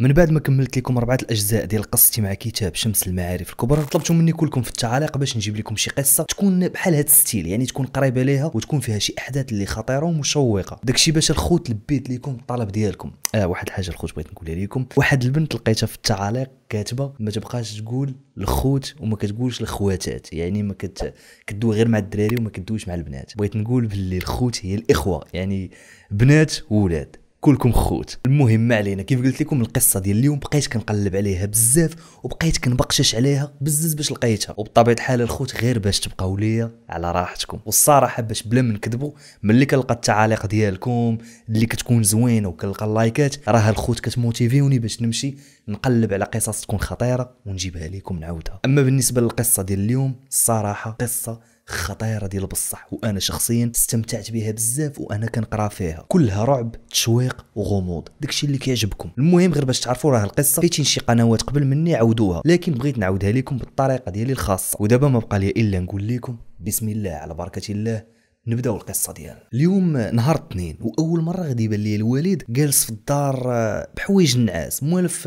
من بعد ما كملت لكم اربعه الاجزاء ديال قصتي مع كتاب شمس المعارف الكبرى طلبتوا مني كلكم في التعاليق باش نجيب لكم شي قصه تكون بحال هذا الستيل يعني تكون قريبه ليها وتكون فيها شي احداث اللي خطيره ومشوقه داكشي باش الخوت لبيت لكم الطلب ديالكم اه واحد الحاجه الخوت بغيت نقولها لكم واحد البنت لقيتها في التعاليق كاتبه ما تبقاش تقول الخوت وما كتقولش الخواتات يعني ما كت كدوي غير مع الدراري وما كدويش مع البنات بغيت نقول باللي الخوت هي الاخوه يعني بنات وولاد كلكم خوت المهم ما علينا كيف قلت لكم القصه ديال اليوم بقيت كنقلب عليها بزاف وبقيت كنبقشش عليها بزاف باش لقيتها وبطبيعه الحال الخوت غير باش تبقاو ليا على راحتكم والصراحه باش بلا ما نكذبوا ملي كنلقى التعاليق ديالكم اللي كتكون زوينه وكنلقى اللايكات راه الخوت كتموتيفيوني باش نمشي نقلب على قصص تكون خطيره ونجيبها لكم نعاودها اما بالنسبه للقصه ديال اليوم الصراحه قصه خطيره ديال بصح وانا شخصيا استمتعت بها بزاف وانا كنقرا فيها كلها رعب تشويق وغموض داكشي اللي كيعجبكم المهم غير باش تعرفوا راه القصه كايتين شي قنوات قبل مني عاودوها لكن بغيت نعاودها لكم بالطريقه ديالي الخاصه ودابا ما بقى لي الا نقول لكم بسم الله على بركه الله نبداو القصه ديالنا اليوم نهار اثنين واول مره غادي يبان لي الوالد جالس في الدار آه، بحوايج النعاس موالف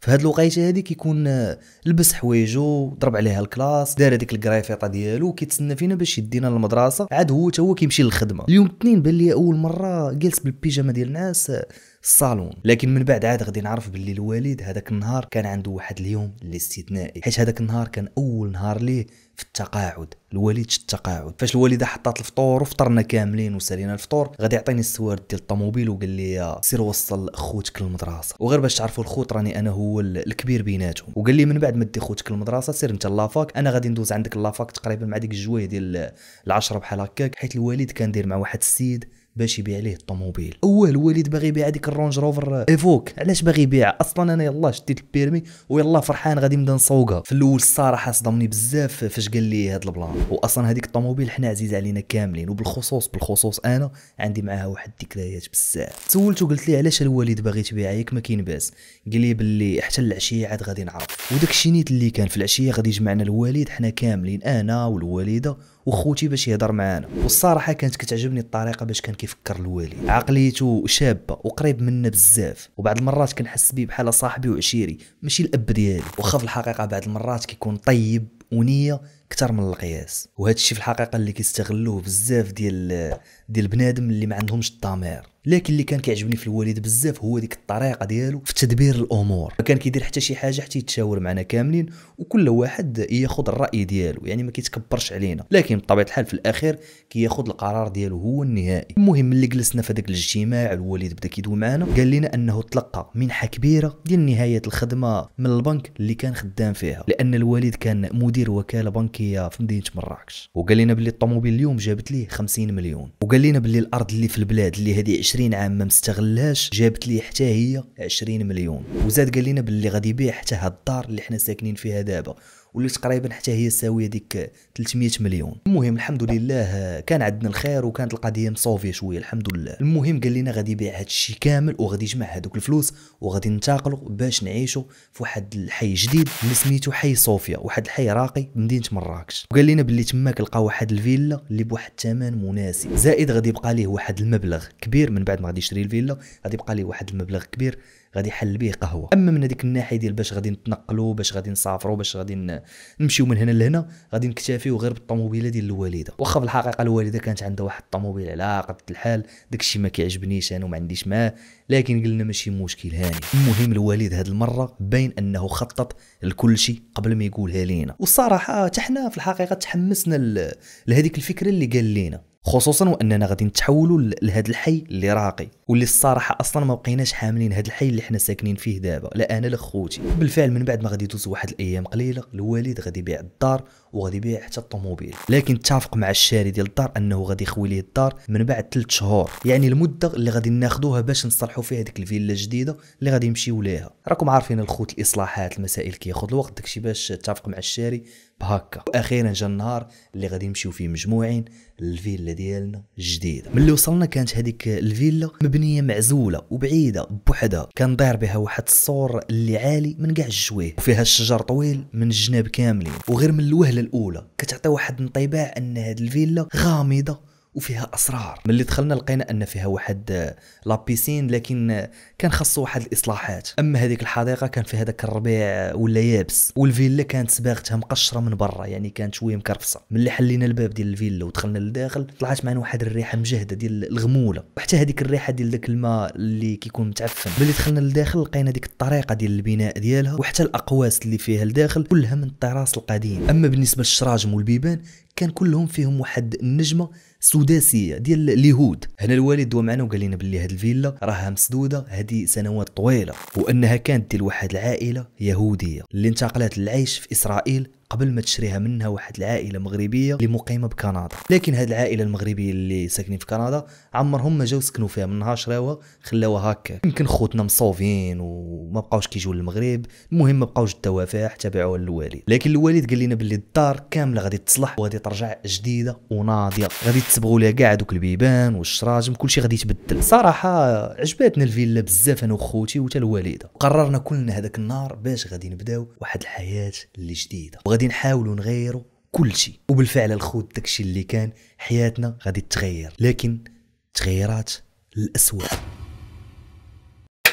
في هاد الوقيته هادي كيكون آه، لبس حوايجو ضرب عليها الكلاس دار هذيك الكرافيطه ديالو كيتسنى فينا باش يدينا للمدرسه عاد هو تا هو كيمشي للخدمه اليوم اثنين بان لي اول مره جالس بالبيجامه ديال النعاس آه، الصالون لكن من بعد عاد غادي نعرف باللي الوالد هذاك النهار كان عنده واحد اليوم الاستثنائي حيت هذاك النهار كان اول نهار ليه في التقاعد الوالد شد التقاعد فاش الوالده حطات الفطور وفطرنا كاملين وسالينا الفطور غادي يعطيني السوارد ديال الطوموبيل وقال لي سير وصل خوتك للمدرسه وغير باش تعرفوا الخوت راني انا هو الكبير بيناتهم وقال لي من بعد ما دي خوتك للمدرسه سير انت لافاك انا غادي ندوز عندك لافاك تقريبا مع ديك الجويه ديال العشره بحال هكاك حيت الوالد كان داير مع واحد السيد باش يبيع ليه الطوموبيل اول الوالد باغي يبيع هذيك الرونج روفر ايفوك علاش باغي يبيع اصلا انا يلاه شديت البيرمي ويلاه فرحان غادي نبدا نسوقها في الاول الصراحه صدمني بزاف فاش قال لي هذا البلان واصلا هذيك الطوموبيل حنا عزيز علينا كاملين وبالخصوص بالخصوص انا عندي معاها واحد الذكريات بزاف سولته قلت ليه علاش الوالد باغي تبيعها ياك ما كاين باس قال لي باللي حتى العشيه عاد غادي نعرف وداك الشينيت اللي كان في العشيه غادي يجمعنا الوالد حنا كاملين انا والوالده وخوتي باش يهضر معانا والصراحه كانت كتعجبني الطريقه باش كان كيفكر الوالد عقليته شابه وقريب منا بزاف وبعض المرات كنحس بيه بحال صاحبي وعشيري ماشي الاب ديالي واخا في الحقيقه بعض المرات كيكون طيب ونيه اكثر من القياس وهذا الشيء في الحقيقه اللي كيستغلوه بزاف ديال ديال بنادم اللي ما عندهمش الضمير لكن اللي كان كيعجبني في الوالد بزاف هو ديك الطريقه ديالو في تدبير الامور ما كان كيدير حتى شي حاجه حتى يتشاور معنا كاملين وكل واحد ياخذ الراي ديالو يعني ما كيتكبرش علينا لكن بطبيعه الحال في الاخير كياخذ القرار ديالو هو النهائي المهم ملي جلسنا في هذاك الاجتماع الوالد بدا كيدوي معنا قال لنا انه تلقى منحه كبيره ديال نهايه الخدمه من البنك اللي كان خدام فيها لان الوالد كان مدير وكاله بنكيه في مدينه مراكش وقال لنا باللي الطوموبيل اليوم جابت ليه 50 مليون وقال لنا باللي الارض اللي في البلاد اللي هذه 20 عام ما مستغلاش جابت لي حتى هي 20 مليون وزاد قال لنا باللي غادي يبيع حتى هاد الدار اللي حنا ساكنين فيها دابا وليت تقريبا حتى هي ساويه ديك 300 مليون المهم الحمد لله كان عندنا الخير وكانت القضيه مصوفيه شويه الحمد لله المهم قال لنا غادي يبيع هذا الشيء كامل وغادي يجمع هذوك الفلوس وغادي ننتقلوا باش نعيشوا في واحد الحي جديد اللي سميتو حي صوفيا واحد الحي راقي بمدينه مراكش وقال لنا باللي تماك لقى واحد الفيلا اللي بواحد الثمن مناسب زائد غادي يبقى ليه واحد المبلغ كبير من بعد ما غادي يشري الفيلا غادي يبقى ليه واحد المبلغ كبير غادي يحل به قهوه اما من هذيك الناحيه ديال باش غادي نتنقلوا باش غادي نسافروا باش غادي نمشيو من هنا لهنا غادي نكتفيو غير بالطوموبيله ديال الوالده واخا في الحقيقه الوالده كانت عندها واحد الطوموبيل على قد الحال داكشي ما كيعجبنيش انا وما عنديش معاه لكن قلنا ماشي مشكل هاني المهم الوالد هذه المره باين انه خطط لكل شيء قبل ما يقولها لينا والصراحه حتى في الحقيقه تحمسنا لهذيك الفكره اللي قال لينا خصوصا واننا غادي نتحولوا لهذا الحي اللي راقي واللي الصراحه اصلا ما بقيناش حاملين هذا الحي اللي حنا ساكنين فيه دابا لا انا لا خوتي بالفعل من بعد ما غادي يدوز واحد الايام قليله الوالد غادي يبيع الدار وغادي يبيع حتى الطوموبيل لكن اتفق مع الشاري ديال الدار انه غادي يخوي ليه الدار من بعد 3 شهور يعني المده اللي غادي ناخذوها باش نصلحوا فيها ديك الفيلا الجديده اللي غادي نمشيو ليها راكم عارفين الخوت الاصلاحات المسائل كياخذ الوقت داكشي باش اتفق مع الشاري بهكا واخيرا جا النهار اللي غادي نمشيو فيه مجموعين الفيلا ديالنا الجديده ملي وصلنا كانت هذيك الفيلا مبنيه معزوله وبعيده بوحدها كان ضاير بها واحد السور اللي عالي من كاع الجويه وفيها الشجر طويل من الجناب كاملين وغير من الوهله الاولى كتعطي واحد الانطباع ان هذه الفيلا غامضه وفيها اسرار ملي دخلنا لقينا ان فيها واحد آه، لابيسين لكن آه، كان خاصو واحد الاصلاحات اما هذيك الحديقه كان فيها داك الربيع آه، ولا يابس والفيلا كانت صباغتها مقشره من برا يعني كانت شويه مكرفصه ملي حلينا الباب ديال الفيلا ودخلنا للداخل طلعت معنا واحد الريحه مجهده ديال الغموله وحتى هذيك الريحه ديال داك الماء اللي كيكون متعفن ملي دخلنا للداخل لقينا ديك الطريقه ديال البناء ديالها وحتى الاقواس اللي فيها لداخل كلها من الطراس القديم اما بالنسبه للشراجم والبيبان كان كلهم فيهم واحد النجمه سداسيه ديال اليهود هنا الوالد دوا معنا وقال لنا باللي هاد الفيلا راها مسدوده هذه سنوات طويله وانها كانت ديال واحد العائله يهوديه اللي انتقلت للعيش في اسرائيل قبل ما تشريها منها واحد العائله مغربيه اللي مقيمه بكندا لكن هاد العائله المغربيه اللي ساكنين في كندا عمرهم ما جاو سكنوا فيها من نهار شراوها خلاوها هكا يمكن خوتنا مصوفين وما بقاوش كيجيو للمغرب المهم ما بقاوش داوها فيها حتى باعوها للوالد لكن الوالد قال لنا باللي الدار كامله غادي تصلح وغادي ترجع جديده وناضيه غادي تصبغوا لها كاع دوك البيبان والشراجم كلشي غادي يتبدل صراحه عجباتنا الفيلا بزاف انا وخوتي وتا الوالده قررنا كلنا هذاك النهار باش غادي نبداو واحد الحياه اللي جديده وغادي نحاولوا نغيروا كل شيء وبالفعل الخوت داكشي اللي كان حياتنا غادي تغير لكن تغيرات للأسوأ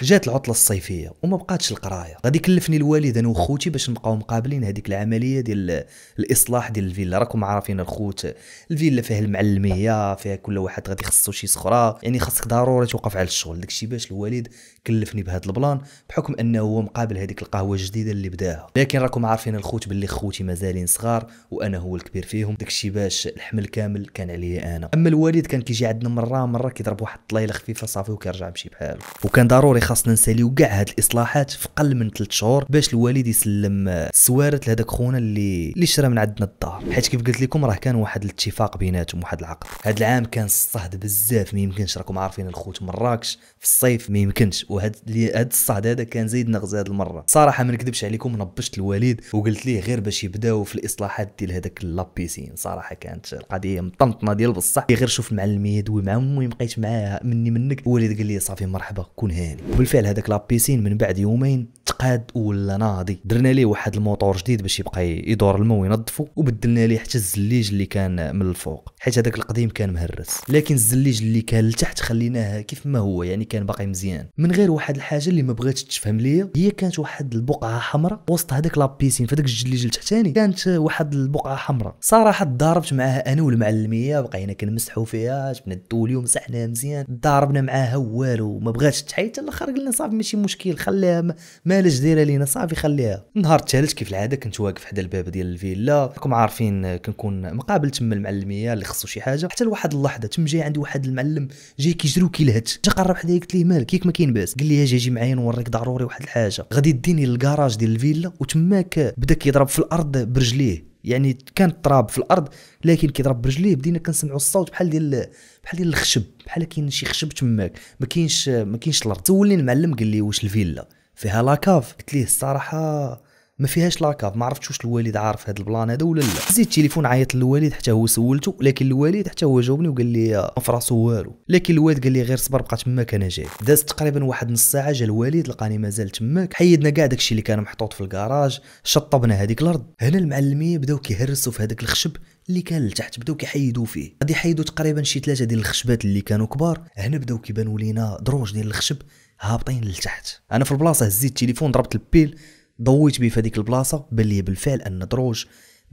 جات العطله الصيفيه وما بقاتش القرايه غادي كلفني الوالد انا وخوتي باش نبقاو مقابلين هذيك العمليه ديال الاصلاح ديال الفيلا راكم عارفين الخوت الفيلا فيها المعلميه فيها كل واحد غادي خصو شي صخره يعني خاصك ضروري توقف على الشغل داكشي باش الوالد كلفني بهذا البلان بحكم انه هو مقابل هذيك القهوه الجديده اللي بداها لكن راكم عارفين الخوت باللي خوتي مازالين صغار وانا هو الكبير فيهم داكشي باش الحمل كامل كان عليا انا اما الوالد كان كيجي عندنا مره مره كيضرب واحد الطليله خفيفه صافي وكيرجع يمشي بحاله وكان ضروري خاصنا نساليو كاع هاد الاصلاحات في قل من 3 شهور باش الوالد يسلم السوارت آه، لهذاك خونا اللي اللي شرا من عندنا الدار حيت كيف قلت لكم راه كان واحد الاتفاق بيناتهم واحد العقد هاد العام كان الصهد بزاف ما يمكنش راكم عارفين الخوت مراكش في الصيف ما يمكنش وهاد هاد الصهد هذا كان زيد نغز هاد المره صراحه ما نكذبش عليكم نبشت الوالد وقلت ليه غير باش يبداو في الاصلاحات ديال هذاك لابيسين صراحه كانت القضيه مطنطنه ديال بصح غير شوف المعلميه دوي معاهم المهم بقيت معاها مني منك الوالد قال لي صافي مرحبا كون هاني وبالفعل هذاك لابيسين من بعد يومين تقاد ولا ناضي درنا ليه واحد الموتور جديد باش يبقى يدور الماء وينظفو وبدلنا ليه حتى الزليج اللي كان من الفوق حيت هذاك القديم كان مهرس لكن الزليج اللي كان لتحت خليناه كيف ما هو يعني كان باقي مزيان من غير واحد الحاجه اللي ما بغيتش تفهم ليا هي كانت واحد البقعه حمراء وسط هذاك لابيسين فداك الجليج التحتاني كانت واحد البقعه حمراء صراحه ضاربت معاها انا والمعلميه بقينا كنمسحوا فيها جبنا الدولي ومسحناها مزيان ضاربنا معاها والو ما بغاتش تحيد حتى الاخر لنا صافي ماشي مشكل خليها مالاش دايره لينا صافي خليها نهار الثالث كيف العاده كنت واقف حدا الباب ديال الفيلا راكم عارفين كنكون مقابل تما المعلميه اللي خصو شي حاجه حتى لواحد اللحظه تم جاي عندي واحد المعلم جاي كيجري وكيلهت جا قرب حدايا قلت ليه مالك ياك ما كاين باس قال لي اجي معايا نوريك ضروري واحد الحاجه غادي ديني للكراج ديال الفيلا وتماك بدا كيضرب في الارض برجليه يعني كان التراب في الارض لكن كي ضرب برجليه بدينا كنسمعوا الصوت بحال ديال بحال ديال الخشب بحال كاين شي خشب تماك ما كاينش ما كاينش الارض تولي المعلم قال لي واش الفيلا فيها لاكاف قلت ليه الصراحه ما فيهاش لاكاف ما عرفتش واش الوالد عارف هذا البلان هذا ولا لا زيد التليفون عيط للوالد حتى هو سولته لكن الوالد حتى هو جاوبني وقال لي ما فراسو والو لكن الوالد قال لي غير صبر بقى تما كان جاي دازت تقريبا واحد نص ساعه جا الوالد لقاني مازال تماك حيدنا كاع داكشي اللي كان محطوط في الكراج شطبنا هذيك الارض هنا المعلمين بداو كيهرسوا في هذاك الخشب اللي كان لتحت بداو كيحيدوا فيه غادي يحيدوا تقريبا شي ثلاثه ديال الخشبات اللي كانوا كبار هنا بداو كيبانوا لينا دروج ديال الخشب هابطين لتحت انا في البلاصه هزيت التليفون ضربت البيل ضويت به في هذيك البلاصه بان بالفعل ان دروج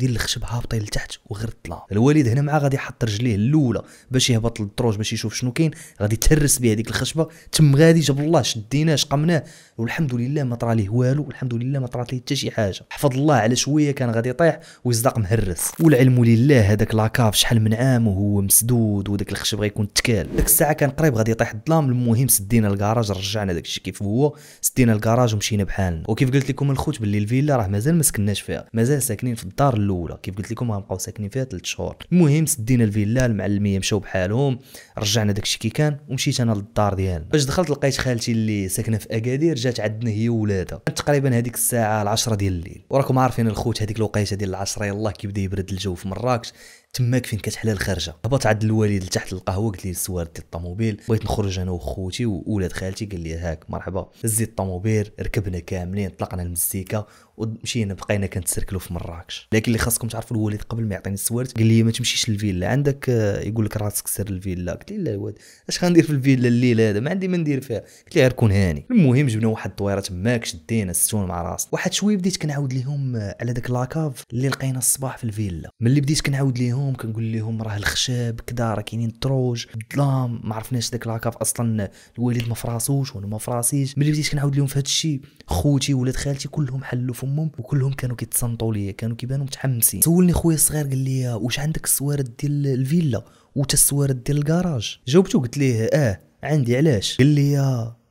ديال الخشب هابطه لتحت وغير طلع الوالد هنا معاه غادي يحط رجليه الاولى باش يهبط للدروج باش يشوف شنو كاين غادي تهرس به هذيك الخشبه تم غادي جاب الله شديناه شقمناه والحمد لله ما طرا ليه والو والحمد لله ما طرات ليه حتى شي حاجه حفظ الله على شويه كان غادي يطيح ويصدق مهرس والعلم لله هذاك لاكاف شحال من عام وهو مسدود وداك الخشب غيكون تكال ديك الساعه كان قريب غادي يطيح الظلام المهم سدينا الكراج رجعنا داك الشيء كيف هو سدينا الكراج ومشينا بحالنا وكيف قلت لكم الخوت باللي الفيلا راه مازال ما سكناش فيها مازال ساكنين في الدار الاولى كيف قلت لكم غنبقاو ساكنين فيها 3 شهور المهم سدينا الفيلا المعلميه مشاو بحالهم رجعنا داكشي كي كان ومشيت انا للدار ديالنا فاش دخلت لقيت خالتي اللي ساكنه في اكادير جات عندنا هي وولادها تقريبا هذيك الساعه العشرة ديال الليل وراكم عارفين الخوت هذيك الوقيته ديال العشرة يلاه كيبدا يبرد الجو في مراكش تماك فين كتحلى الخرجه هبط عند الوالد لتحت القهوه قلت ليه السوار ديال الطوموبيل بغيت نخرج انا وخوتي واولاد خالتي قال لي هاك مرحبا هزيت الطوموبيل ركبنا كاملين طلقنا المزيكا ومشينا بقينا كنتسركلو في مراكش لكن اللي خاصكم تعرفوا الوالد قبل ما يعطيني السوارت قال لي ما تمشيش للفيلا عندك آه، يقول لك راسك سر الفيلا قلت ليه لا الواد اش غندير في الفيلا الليل هذا ما عندي ما ندير فيها قلت ليه غير كون هاني المهم جبنا واحد الطويره تماك شدينا السون مع راسنا واحد شويه بديت كنعاود لهم آه، على داك لاكاف اللي لقينا الصباح في الفيلا ملي بديت كنعاود لهم لهم كنقول لهم راه الخشاب كدا راه كاينين الدروج الظلام ما عرفناش داك لاكاف اصلا الوالد ما فراسوش وانا ما فراسيش ملي بديت كنعاود لهم في هذا الشيء خوتي ولاد خالتي كلهم حلوا فمهم وكلهم كانوا كيتصنطوا ليا كانوا كيبانوا متحمسين سولني خويا الصغير قال لي واش عندك السوارد ديال الفيلا وتا السوارد ديال الكراج جاوبته قلت ليه اه عندي علاش قال لي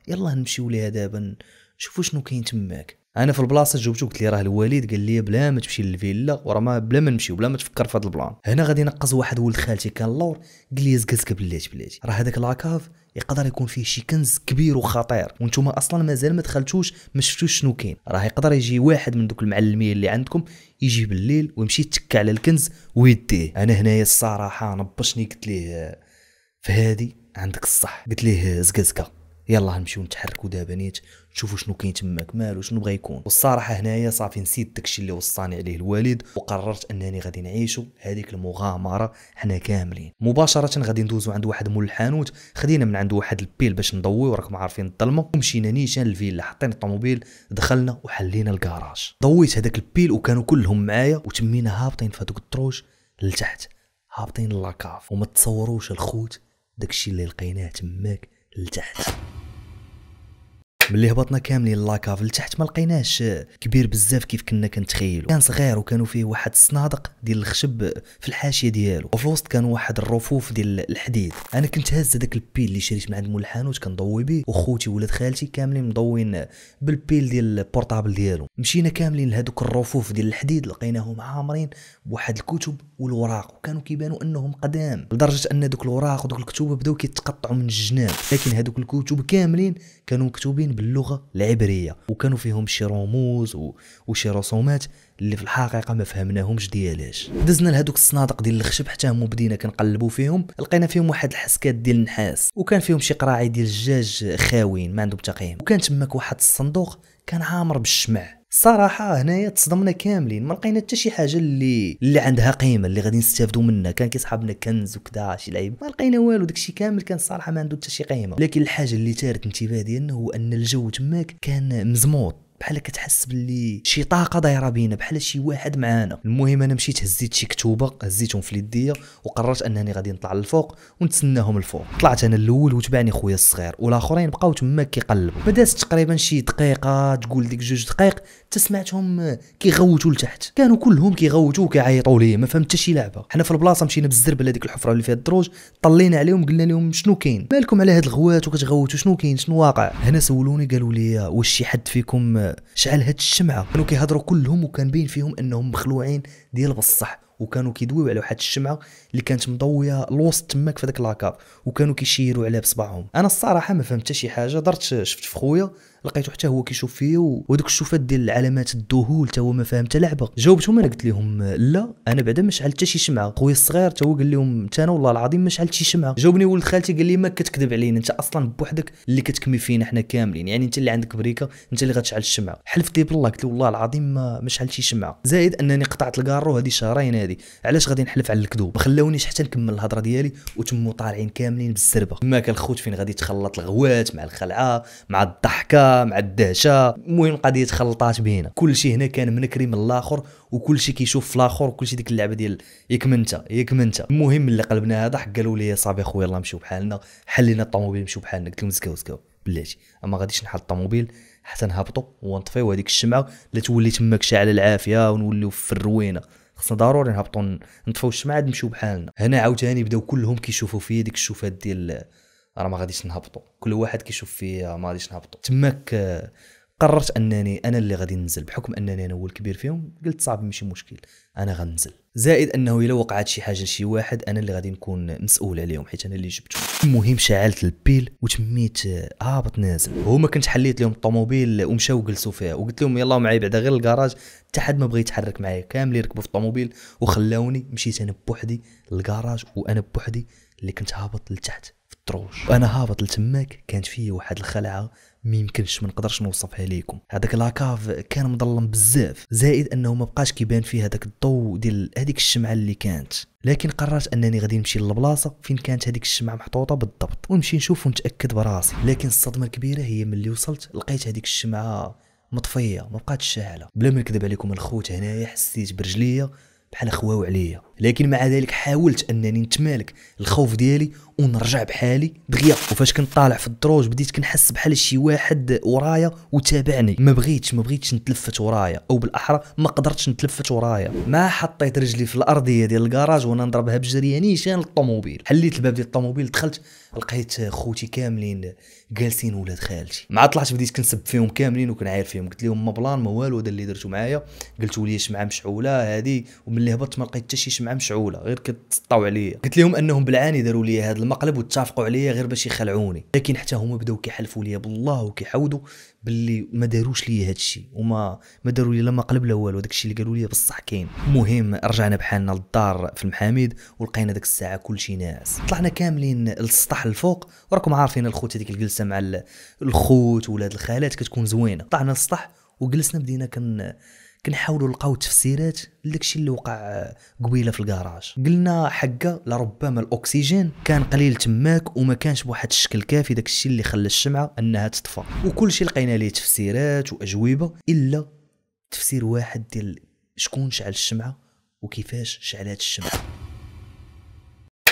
يلاه نمشيو ليها دابا نشوفوا شنو كاين تماك انا في البلاصه جاوبته قلت لي راه الوالد قال لي بلا ما تمشي للفيلا وراه ما بلا ما نمشي وبلا ما تفكر في هذا البلان هنا غادي نقص واحد ولد خالتي كان لور قال لي زكزك بلاتي بلاتي راه هذاك لاكاف يقدر يكون فيه شي كنز كبير وخطير وانتم اصلا مازال ما دخلتوش ما شفتوش شنو كاين راه يقدر يجي واحد من دوك المعلمين اللي عندكم يجي بالليل ويمشي يتكى على الكنز ويديه انا هنايا الصراحه نبشني قلت ليه فهادي عندك الصح قلت ليه زكزكه يلا نمشيو نتحركوا دابا نيت نشوفوا شنو كاين تماك مالو شنو بغا يكون والصراحه هنايا صافي نسيت داكشي اللي وصاني عليه الوالد وقررت انني غادي نعيشوا هذيك المغامره حنا كاملين مباشره غادي ندوزو عند واحد مول الحانوت خدينا من عنده واحد البيل باش نضويو راكم عارفين الظلمه ومشينا نيشان الفيلا حطينا الطوموبيل دخلنا وحلينا الكراج ضويت هذاك البيل وكانوا كلهم معايا وتمينا هابطين في هذوك الطروج لتحت هابطين لاكاف وما تصوروش الخوت داكشي اللي لقيناه تماك الجاهز ملي هبطنا كاملين لاكاف لتحت ما لقيناش كبير بزاف كيف كنا كنتخيلو كان صغير وكانوا فيه واحد الصنادق ديال الخشب في الحاشيه ديالو وفي الوسط كان واحد الرفوف ديال الحديد انا كنت هاز داك البيل اللي شريت من عند مول الحانوت كنضوي به وخوتي ولاد خالتي كاملين مضوين بالبيل ديال البورطابل ديالو مشينا كاملين لهذوك الرفوف ديال الحديد لقيناهم عامرين بواحد الكتب والوراق وكانوا كيبانوا انهم قدام لدرجه ان دوك الوراق ودوك الكتب بداو كيتقطعوا من الجناب لكن هذوك الكتب كاملين كانوا مكتوبين باللغه العبريه وكانوا فيهم شي رموز وشي رسومات اللي في الحقيقه ما فهمناهمش ديالاش دزنا لهذوك الصنادق ديال الخشب حتى هما بدينا كنقلبوا فيهم لقينا فيهم واحد الحسكات ديال النحاس وكان فيهم شي قراعي ديال الجاج خاوين ما عندهم تقييم وكان تماك واحد الصندوق كان عامر بالشمع صراحه هنايا تصدمنا كاملين ما لقينا حتى شي حاجه اللي اللي عندها قيمه اللي غادي نستافدوا منها كان كيصحابنا كنز وكذا شي لعيب ما لقينا والو داكشي كامل كان صراحه ما عنده حتى شي قيمه لكن الحاجه اللي تارت انتباه ديالنا هو ان الجو تماك كان مزموط بحال كتحس باللي شي طاقه دايره بينا بحال شي واحد معانا المهم انا مشيت هزيت شي كتوبه هزيتهم في اليديه وقررت انني غادي نطلع للفوق ونتسناهم الفوق طلعت انا الاول وتبعني خويا الصغير والاخرين بقاو تما كيقلبوا بدات تقريبا شي دقيقه تقول ديك جوج دقائق تسمعتهم كيغوتوا لتحت كانوا كلهم كيغوتوا وكيعيطوا لي ما فهمت حتى شي لعبه حنا في البلاصه مشينا بالزرب على ديك الحفره اللي فيها الدروج طلينا عليهم قلنا لهم شنو كاين مالكم على هاد الغوات وكتغوتوا شنو كاين شنو واقع هنا سولوني قالوا لي واش شي حد فيكم شعل هاد الشمعه كانوا كيهضروا كلهم وكان باين فيهم انهم مخلوعين ديال بصح وكانوا كيدويو على واحد الشمعه اللي كانت مضويه الوسط تماك في داك لاكاب وكانوا كيشيروا عليها بصباعهم انا الصراحه ما فهمت شي حاجه درت شفت في خويا لقيتو حتى هو كيشوف فيا ودوك الشوفات ديال العلامات الذهول حتى هو ما فاهم حتى لعبه جاوبتهم انا قلت لهم لا انا بعدا ما شعلت حتى شي شمعه خويا الصغير حتى هو قال لهم حتى انا والله العظيم ما شعلت شي شمعه جاوبني ولد خالتي قال لي ما كتكذب علينا انت اصلا بوحدك اللي كتكمي فينا حنا كاملين يعني انت اللي عندك بريكه انت اللي غتشعل الشمعه لي طيب بالله قلت له والله العظيم ما ما شعلت شي شمعه زائد انني قطعت الكارو هذه شهرين هذه علاش غادي نحلف على الكذوب ما خلاونيش حتى نكمل الهضره ديالي وتمو طالعين كاملين بالزربه ما كان الخوت فين غادي تخلط الغوات مع الخلعه مع الضحكه مع الدهشه المهم قضيه خلطات بينا كلشي هنا كان منكري من الاخر وكلشي كيشوف في الاخر وكلشي ديك اللعبه ديال ياك منت ياك منت المهم اللي قلبنا هذا حق قالوا لي صافي خويا الله نمشيو بحالنا حلينا الطوموبيل نمشيو بحالنا قلت لهم زكاو زكاو بلاتي اما غاديش نحل الطوموبيل حتى نهبطوا ونطفيو هذيك الشمعه لا تولي تماك شاعله العافيه ونوليو في الروينه خصنا ضروري نهبطوا نطفيو الشمعه نمشيو بحالنا هنا عاوتاني بداو كلهم كيشوفوا فيا ديك الشوفات ديال راه ما غاديش نهبطوا كل واحد كيشوف فيا ما غاديش نهبطوا تماك آه، قررت انني انا اللي غادي ننزل بحكم انني انا هو الكبير فيهم قلت صعب ماشي مشكل انا غننزل زائد انه الا وقعت شي حاجه لشي واحد انا اللي غادي نكون مسؤول عليهم حيت انا اللي جبتهم المهم شعلت البيل وتميت هابط آه، آه، نازل هما كنت حليت لهم الطوموبيل ومشاو جلسوا فيها وقلت لهم يلاه معايا بعدا غير الكراج حتى حد ما بغى يتحرك معايا كامل يركبوا في الطوموبيل وخلاوني مشيت انا بوحدي للكراج وانا بوحدي اللي كنت هابط لتحت الطروش وانا هابط لتماك كانت فيه واحد الخلعه ما يمكنش ما نقدرش نوصفها ليكم هذاك لاكاف كان مظلم بزاف زائد انه ما بقاش كيبان فيه هذاك الضوء ديال هذيك الشمعه اللي كانت لكن قررت انني غادي نمشي للبلاصه فين كانت هذيك الشمعه محطوطه بالضبط ونمشي نشوف ونتاكد براسي لكن الصدمه الكبيره هي ملي وصلت لقيت هذيك الشمعه مطفيه ما بقاتش شاعله بلا ما نكذب عليكم الخوت هنايا حسيت برجليا بحال خواو عليا لكن مع ذلك حاولت انني نتمالك الخوف ديالي ونرجع بحالي دغيا وفاش كنت طالع في الدروج بديت كنحس بحال شي واحد ورايا وتابعني ما بغيتش ما بغيتش نتلفت ورايا او بالاحرى ما قدرتش نتلفت ورايا ما حطيت رجلي في الارضيه ديال الكراج وانا نضربها بجريه نيشان للطوموبيل حليت الباب ديال الطوموبيل دخلت لقيت خوتي كاملين جالسين ولاد خالتي مع طلعت بديت كنسب فيهم كاملين وكنعاير فيهم قلت لهم ما بلان ما والو هذا اللي درتو معايا قلتوا لي شمعه مشعوله هذه وملي هبطت ما لقيت حتى شي شمعه مشعوله غير كتسطاو عليا قلت لهم انهم بالعاني داروا لي هذا المقلب واتفقوا عليا غير باش يخلعوني لكن حتى هما بداو كيحلفوا لي بالله وكيحاودوا باللي ما داروش لي هذا الشيء وما ما داروا لي لا مقلب لا والو داك الشيء اللي قالوا لي بصح كاين المهم رجعنا بحالنا للدار في المحاميد ولقينا ذاك الساعه كلشي ناعس طلعنا كاملين للسطح الفوق وراكم عارفين الخوت هذيك الجلسه مع الخوت ولاد الخالات كتكون زوينه طلعنا للسطح وجلسنا بدينا كن كنحاولوا نلقاو تفسيرات لداكشي اللي وقع آه، قبيله في الكراج قلنا حقه لربما الاكسجين كان قليل تماك وما كانش بواحد الشكل كافي داكشي اللي خلى الشمعه انها تطفى وكل شيء لقينا ليه تفسيرات واجوبه الا تفسير واحد ديال شكون شعل الشمعه وكيفاش شعلات الشمعه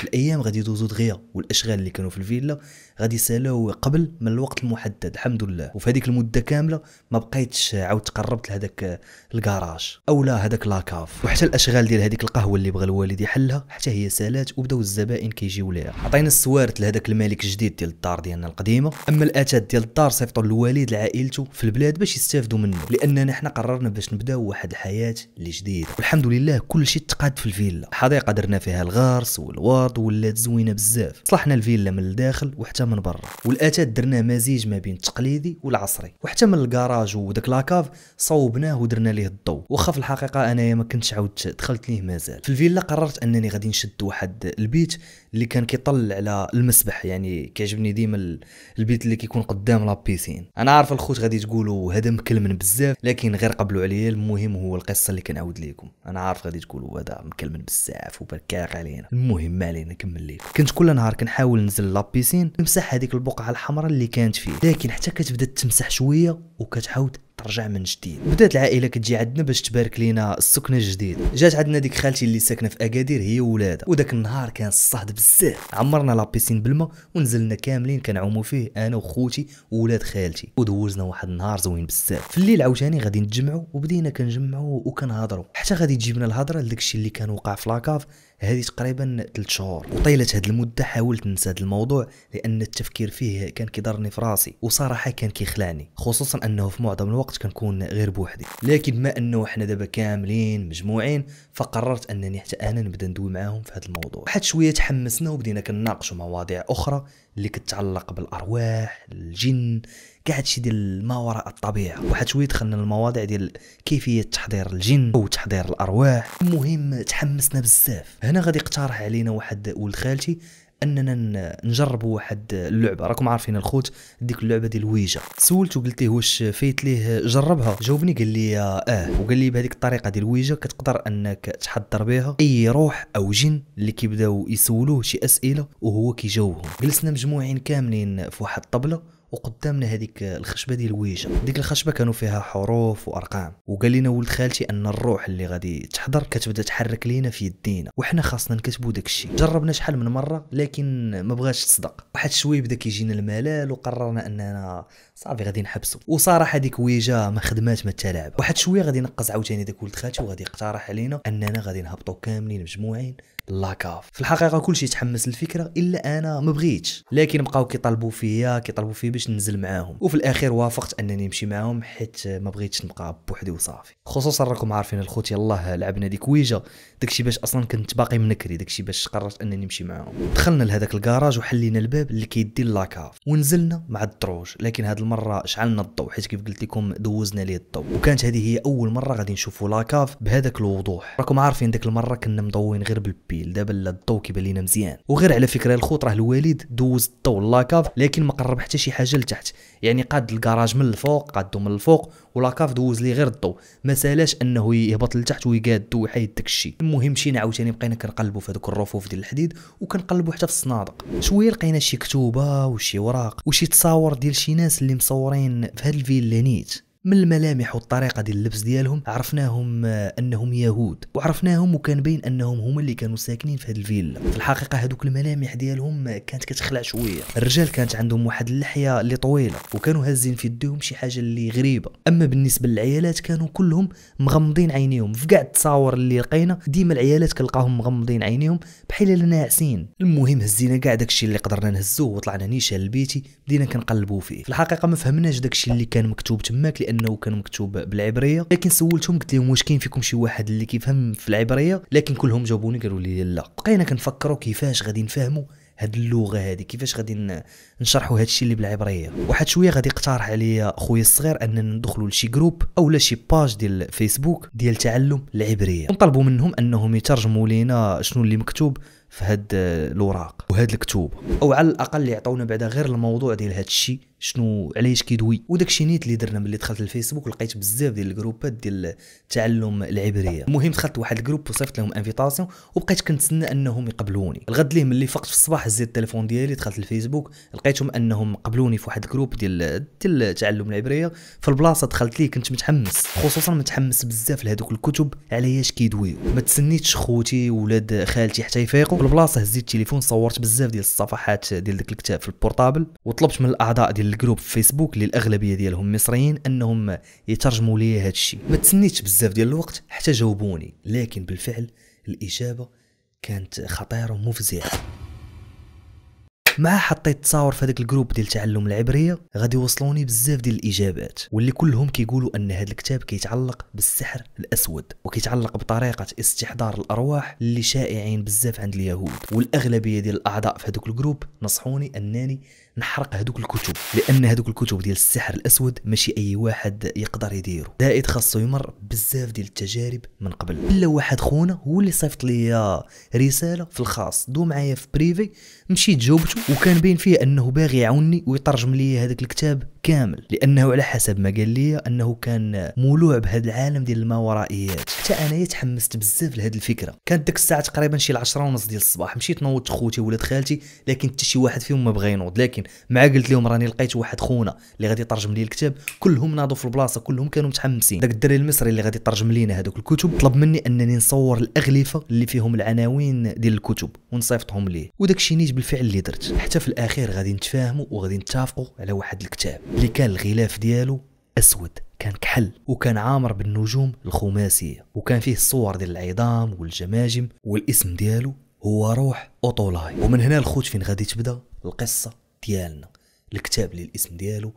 الايام غادي يدوزو دغيا والاشغال اللي كانوا في الفيلا غادي يسالوا قبل من الوقت المحدد الحمد لله وفي هذيك المده كامله ما بقيتش عاود تقربت لهذاك الكراج او لا هذاك لاكاف وحتى الاشغال ديال هذيك القهوه اللي بغى الوالد يحلها حتى هي سالات وبداو الزبائن كيجيو ليها عطينا السوارت لهذاك الملك الجديد ديال الدار ديالنا القديمه اما الاتات ديال الدار صيفطوا للوالد لعائلته في البلاد باش يستافدوا منه لاننا حنا قررنا باش نبداو واحد الحياه اللي جديده والحمد لله كل شيء تقاد في الفيلا حديقه درنا فيها الغرس والورد البلاط ولات زوينه بزاف صلحنا الفيلا من الداخل وحتى من برا والاتات درناه مزيج ما بين التقليدي والعصري وحتى من الكراج وداك لاكاف صوبناه ودرنا ليه الضوء واخا في الحقيقه انايا ما كنتش عاود دخلت ليه مازال في الفيلا قررت انني غادي نشد واحد البيت اللي كان كيطل على المسبح يعني كيعجبني ديما البيت اللي كيكون قدام لابيسين انا عارف الخوت غادي تقولوا هذا مكلمن بزاف لكن غير قبلوا عليا المهم هو القصه اللي كنعاود ليكم انا عارف غادي تقولوا هذا مكلمن بزاف وبركاق علينا المهم ما علينا الصغيرين نكمل الليل كنت كل نهار كنحاول ننزل لابيسين نمسح هذيك البقعه الحمراء اللي كانت فيه لكن حتى كتبدا تمسح شويه وكتعاود ترجع من جديد بدات العائله كتجي عندنا باش تبارك لينا السكنه الجديد جات عندنا ديك خالتي اللي ساكنه في اكادير هي ولادها وداك النهار كان الصهد بزاف عمرنا لابيسين بالماء ونزلنا كاملين كنعوموا فيه انا وخوتي وولاد خالتي ودوزنا واحد النهار زوين بزاف في الليل عاوتاني غادي نتجمعوا وبدينا كنجمعوا وكنهضروا حتى غادي تجيبنا الهضره لداكشي اللي كان وقع في لاكاف هذه تقريبا 3 شهور وطيله هذه المده حاولت ننسى هذا الموضوع لان التفكير فيه كان كيضرني في راسي وصراحه كان كيخلعني خصوصا انه في معظم الوقت كنكون غير بوحدي لكن بما انه حنا دابا كاملين مجموعين فقررت انني حتى انا نبدا ندوي معاهم في هذا الموضوع واحد شويه تحمسنا وبدينا كنناقشوا مواضيع اخرى اللي كتتعلق بالارواح الجن كاع هادشي ديال ما وراء الطبيعه واحد شويه دخلنا للمواضيع ديال كيفيه تحضير الجن او تحضير الارواح المهم تحمسنا بزاف هنا غادي يقترح علينا واحد ولد خالتي اننا نجربوا واحد اللعبه راكم عارفين الخوت ديك اللعبه ديال الويجا سولت وقلت ليه واش فايت ليه جربها جاوبني قال لي اه وقال لي بهذيك الطريقه ديال الويجا كتقدر انك تحضر بها اي روح او جن اللي كيبداو يسولوه شي اسئله وهو كيجاوبهم جلسنا مجموعين كاملين في واحد الطبله وقدامنا هذيك الخشبه ديال الويجه ديك الخشبه كانوا فيها حروف وارقام وقال لنا ولد خالتي ان الروح اللي غادي تحضر كتبدا تحرك لينا في يدينا وحنا خاصنا نكتبوا داك الشيء جربنا شحال من مره لكن ما بغاش تصدق واحد شويه بدا كيجينا الملل وقررنا اننا صافي غادي نحبسو وصراحه ديك ويجه ما خدمات ما تلعب واحد شويه غادي ينقص عاوتاني داك ولد خالتي وغادي يقترح علينا اننا غادي نهبطوا كاملين مجموعين لاكاف في الحقيقه كلشي تحمس للفكره الا انا ما بغيتش لكن بقاو كيطالبوا فيا كيطالبوا فيا باش ننزل معاهم وفي الاخير وافقت انني نمشي معاهم حيت ما بغيتش نبقى بوحدي وصافي خصوصا راكم عارفين الخوت يلاه لعبنا ديك ويجا داكشي باش اصلا كنت باقي منكري داكشي باش قررت انني نمشي معاهم دخلنا لهذاك الكراج وحلينا الباب اللي كيدي لاكاف ونزلنا مع الدروج لكن هذه المره شعلنا الضوء حيت كيف قلت لكم دوزنا ليه الضوء وكانت هذه هي اول مره غادي نشوفوا لاكاف بهذاك الوضوح راكم عارفين ديك المره كنا مضوين غير بالبيل دابا لا الضوء كيبان لينا مزيان وغير على فكره الخوت راه الوالد دوز الضوء لاكاف لكن ما قرب حتى شي حاجه الحاجه لتحت يعني قاد الكراج من الفوق قادو من الفوق ولا كاف دوز ليه غير الضو ما سالاش انه يهبط لتحت ويقادو ويحيد داك الشيء المهم شينا عاوتاني بقينا كنقلبوا في هذوك الرفوف ديال الحديد وكنقلبوا حتى في الصنادق شويه لقينا شي كتوبه وشي وراق وشي تصاور ديال شي ناس اللي مصورين في هاد الفيلا نيت من الملامح والطريقه ديال اللبس ديالهم عرفناهم آه، انهم يهود وعرفناهم وكان باين انهم هما اللي كانوا ساكنين في هذه الفيلا في الحقيقه هذوك الملامح ديالهم آه، كانت كتخلع شويه الرجال كانت عندهم واحد اللحيه اللي طويله وكانوا هازين في يديهم شي حاجه اللي غريبه اما بالنسبه للعيالات كانوا كلهم مغمضين عينيهم في كاع التصاور اللي لقينا ديما العيالات كنلقاهم مغمضين عينيهم بحال اللي ناعسين المهم هزينا كاع داكشي اللي قدرنا نهزوه وطلعنا نيشان لبيتي بدينا كنقلبوا فيه في الحقيقه ما فهمناش داكشي اللي كان مكتوب تماك لانه كان مكتوب بالعبريه لكن سولتهم قلت لهم واش كاين فيكم شي واحد اللي كيفهم في العبريه لكن كلهم جاوبوني قالوا لي لا بقينا كنفكروا كيفاش غادي نفهموا هاد اللغه هادي كيفاش غادي نشرحوا هاد الشيء اللي بالعبريه واحد شويه غادي يقترح عليا خويا الصغير اننا ندخلوا لشي جروب اولا شي باج ديال الفيسبوك ديال تعلم العبريه ونطلبوا منهم انهم يترجموا لينا شنو اللي مكتوب في هاد الوراق وهاد الكتوب او على الاقل يعطونا بعدا غير الموضوع ديال هاد الشيء شنو علاش كيدوي وداك الشيء نيت اللي درنا ملي دخلت الفيسبوك لقيت بزاف ديال الجروبات ديال التعلم العبريه المهم دخلت واحد الجروب وصيفط لهم انفيتاسيون وبقيت كنتسنى انهم يقبلوني الغد ليه ملي فقت في الصباح هزيت التليفون ديالي دخلت الفيسبوك لقيتهم انهم قبلوني في واحد الجروب ديال ديال التعلم العبريه في البلاصه دخلت ليه كنت متحمس خصوصا متحمس بزاف لهذوك الكتب علاش كيدوي كيدويو ما تسنيتش خوتي ولاد خالتي حتى يفيقوا في البلاصه هزيت التليفون صورت بزاف ديال الصفحات ديال داك الكتاب في البورطابل وطلبت من الاعضاء ديال الجروب في فيسبوك اللي الاغلبيه ديالهم مصريين انهم يترجموا لي هذا الشيء ما تسنيتش بزاف ديال الوقت حتى جاوبوني لكن بالفعل الاجابه كانت خطيره ومفزعه مع حطيت تصاور في هذاك الجروب ديال تعلم العبريه غادي يوصلوني بزاف ديال الاجابات واللي كلهم كيقولوا ان هذا الكتاب كيتعلق بالسحر الاسود وكيتعلق بطريقه استحضار الارواح اللي شائعين بزاف عند اليهود والاغلبيه ديال الاعضاء في هذاك الجروب نصحوني انني نحرق هذوك الكتب لان هذوك الكتب ديال السحر الاسود ماشي اي واحد يقدر يديرو زائد خاصو يمر بزاف ديال التجارب من قبل الا واحد خونا هو اللي صيفط ليا رساله في الخاص دو معايا في بريفي مشيت جاوبته وكان باين فيه انه باغي يعاوني ويترجم لي هذاك الكتاب كامل لانه على حسب ما قال لي انه كان مولوع بهذا العالم ديال الماورائيات حتى انايا تحمست بزاف لهذه الفكره كانت ديك الساعه تقريبا شي 10 ونص ديال الصباح مشيت نوضت خوتي وولاد خالتي لكن حتى شي واحد فيهم ما بغى ينوض لكن مع قلت لهم راني لقيت واحد خونا اللي غادي يترجم لي الكتاب كلهم ناضوا في البلاصه كلهم كانوا متحمسين داك الدري المصري اللي غادي يترجم لينا هذوك الكتب طلب مني انني نصور الاغلفه اللي فيهم العناوين ديال الكتب ونصيفطهم ليه وداك الشيء نيت بالفعل اللي درت حتى في الاخير غادي نتفاهموا وغادي نتفقوا على واحد الكتاب اللي كان الغلاف ديالو اسود كان كحل وكان عامر بالنجوم الخماسيه وكان فيه الصور ديال العظام والجماجم والاسم ديالو هو روح اوطولاي ومن هنا الخوت فين غادي تبدا القصه ديالنا الكتاب اللي الاسم ديالو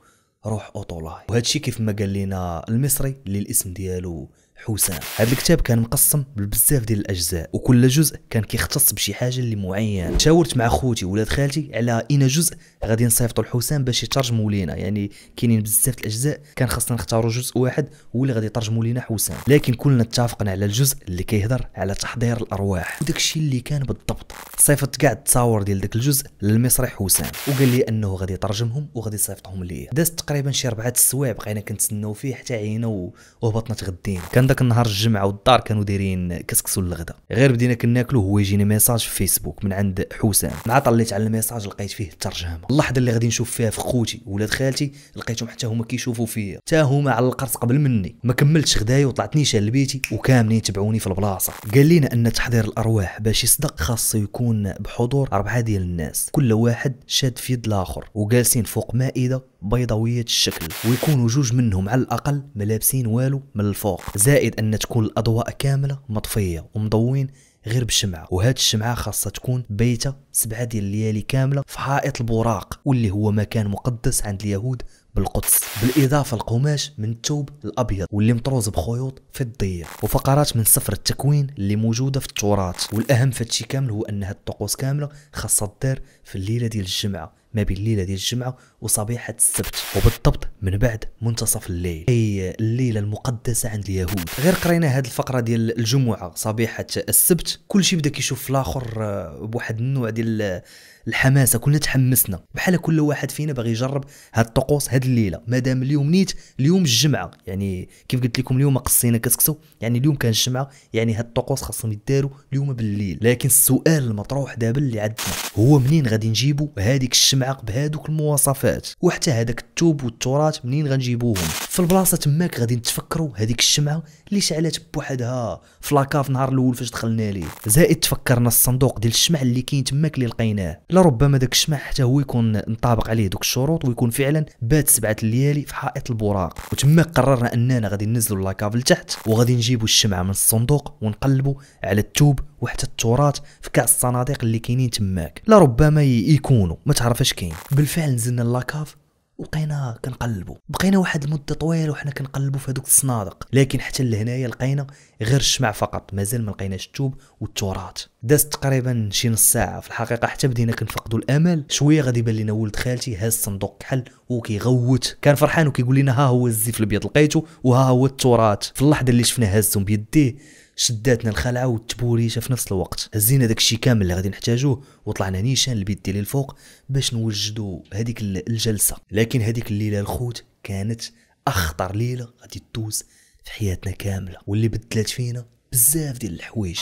روح اوطولاي وهذا الشيء كيف ما قال لنا المصري اللي الاسم ديالو حسام هذا الكتاب كان مقسم بالبزاف ديال الاجزاء وكل جزء كان كيختص بشي حاجه اللي معينه تشاورت مع خوتي ولاد خالتي على اين جزء غادي نصيفطو لحسام باش يترجموا لينا يعني كاينين بزاف الاجزاء كان خاصنا نختاروا جزء واحد هو اللي غادي يترجموا لينا حسام لكن كلنا اتفقنا على الجزء اللي كيهضر على تحضير الارواح وداك الشيء اللي كان بالضبط صيفطت كاع التصاور ديال داك الجزء للمصري حسام وقال لي انه غادي يترجمهم وغادي يصيفطهم ليا دازت تقريبا شي اربعه السوايع بقينا كنتسناو فيه حتى عينا وهبطنا تغدينا كان ذاك النهار الجمعه والدار كانوا دايرين كسكسو للغدا غير بدينا كناكلو هو يجيني ميساج في فيسبوك من عند حسام مع طليت على الميساج لقيت فيه الترجمه اللحظه اللي غادي نشوف فيها في خوتي ولاد خالتي لقيتهم حتى هما كيشوفوا فيا حتى هما على القرص قبل مني ما كملتش غدايا وطلعت نيشان لبيتي وكاملين تبعوني في البلاصه قال لينا ان تحضير الارواح باش يصدق خاصه يكون بحضور اربعه ديال الناس كل واحد شاد في يد الاخر وجالسين فوق مائده بيضاويه الشكل ويكونوا جوج منهم على الاقل ملابسين والو من الفوق زاد زائد ان تكون الاضواء كامله مطفيه ومضوين غير بالشمعه وهاد الشمعه خاصها تكون بيته سبعه ديال الليالي كامله في حائط البراق واللي هو مكان مقدس عند اليهود بالقدس بالاضافه لقماش من الثوب الابيض واللي مطروز بخيوط فضيه وفقرات من سفر التكوين اللي موجوده في التراث والاهم في هادشي كامل هو ان هاد الطقوس كامله خاصها دار في الليله ديال الجمعه ما بين الليله ديال الجمعه وصبيحة السبت وبالضبط من بعد منتصف الليل أي الليلة المقدسة عند اليهود غير قرينا هذه الفقرة ديال الجمعة صبيحة السبت كل شيء بدا كيشوف الآخر آه، بواحد النوع ديال الحماسه كلنا تحمسنا بحال كل واحد فينا باغي يجرب هاد الطقوس هاد الليله مادام اليوم نيت اليوم الجمعه يعني كيف قلت لكم اليوم قصينا كسكسو يعني اليوم كان الجمعه يعني هاد الطقوس خاصهم يداروا اليوم بالليل لكن السؤال المطروح دابا اللي عندنا هو منين غادي نجيبوا هذيك الشمعه بهذوك المواصفات الثقافات وحتى هذاك الثوب والتراث منين غنجيبوهم في البلاصه تماك غادي نتفكروا هذيك الشمعه اللي شعلت بوحدها في لاكاف نهار الاول فاش دخلنا ليه زائد تفكرنا الصندوق ديال الشمع اللي كاين تماك اللي لقيناه لربما داك الشمع حتى هو يكون نطابق عليه دوك الشروط ويكون فعلا بات سبعه الليالي في حائط البراق وتماك قررنا اننا غادي ننزلوا لاكاف لتحت وغادي نجيبوا الشمعه من الصندوق ونقلبوا على الثوب وحتى التراث في كاع الصناديق اللي كاينين تماك لربما يكونوا ما تعرفش كاين بالفعل نزلنا لاكاف وبقينا كنقلبوا بقينا واحد المده طويله وحنا كنقلبوا في هذوك الصنادق لكن حتى لهنايا لقينا غير الشمع فقط مازال ما لقيناش التوب والتراث دازت تقريبا شي نص ساعه في الحقيقه حتى بدينا كنفقدوا الامل شويه غادي يبان لنا ولد خالتي هاز صندوق كحل وكيغوت كان فرحان وكيقول لنا ها هو الزيف الابيض لقيته وها هو التراث في اللحظه اللي شفنا هازهم بيديه شداتنا الخلعه والتبوريشه في نفس الوقت هزينا داك الشيء كامل اللي غادي نحتاجوه وطلعنا نيشان البيت ديالي الفوق باش نوجدوا هذيك الجلسه لكن هذيك الليله الخوت كانت اخطر ليله غادي تدوز في حياتنا كامله واللي بدلت فينا بزاف ديال الحوايج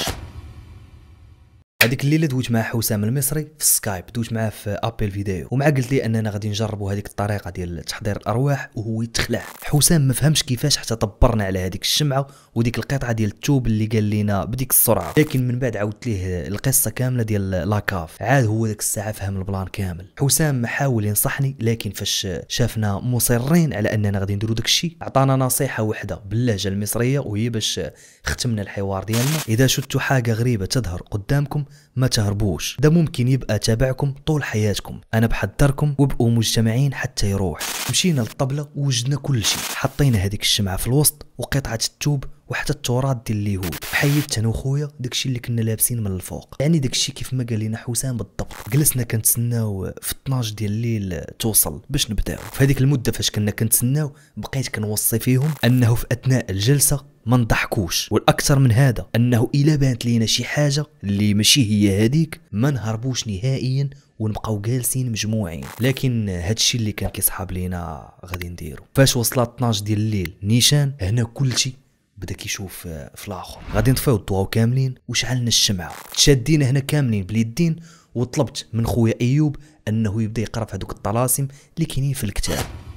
هذيك الليله دويت مع حسام المصري في سكايب دويت معاه في ابل فيديو ومع قلت لي اننا غادي نجربوا هذيك الطريقه ديال تحضير الارواح وهو يتخلع حسام ما فهمش كيفاش حتى طبرنا على هذيك الشمعه وديك القطعه ديال التوب اللي قال لنا بديك السرعه لكن من بعد عاودت ليه القصه كامله ديال لاكاف عاد هو ديك الساعه فهم البلان كامل حسام حاول ينصحني لكن فاش شافنا مصرين على اننا غادي نديرو داك الشيء عطانا نصيحه واحده باللهجه المصريه وهي باش ختمنا الحوار ديالنا اذا شفتوا حاجه غريبه تظهر قدامكم ما تهربوش ده ممكن يبقى تابعكم طول حياتكم انا بحذركم وبقوا مجتمعين حتى يروح مشينا للطبله ووجدنا كل شيء حطينا هذيك الشمعه في الوسط وقطعه التوب وحتى التراب ديال اليهود حيدت انا وخويا داكشي اللي كنا لابسين من الفوق يعني داكشي كيف ما قال لنا حسام بالضبط جلسنا كنتسناو في 12 ديال الليل توصل باش نبداو في هذيك المده فاش كنا كنتسناو بقيت كنوصي فيهم انه في اثناء الجلسه ما نضحكوش والاكثر من هذا انه الا بانت لينا شي حاجه اللي ماشي هي هذيك ما نهربوش نهائيا ونبقاو جالسين مجموعين لكن هادشي اللي كان كيصحاب لينا غادي نديرو فاش وصلت 12 ديال الليل نيشان هنا كلشي بدا كيشوف في الاخر غادي نطفيو الضواو كاملين وشعلنا الشمعه تشادينا هنا كاملين باليدين وطلبت من خويا ايوب انه يبدا يقرا في هذوك الطلاسم اللي كاينين في الكتاب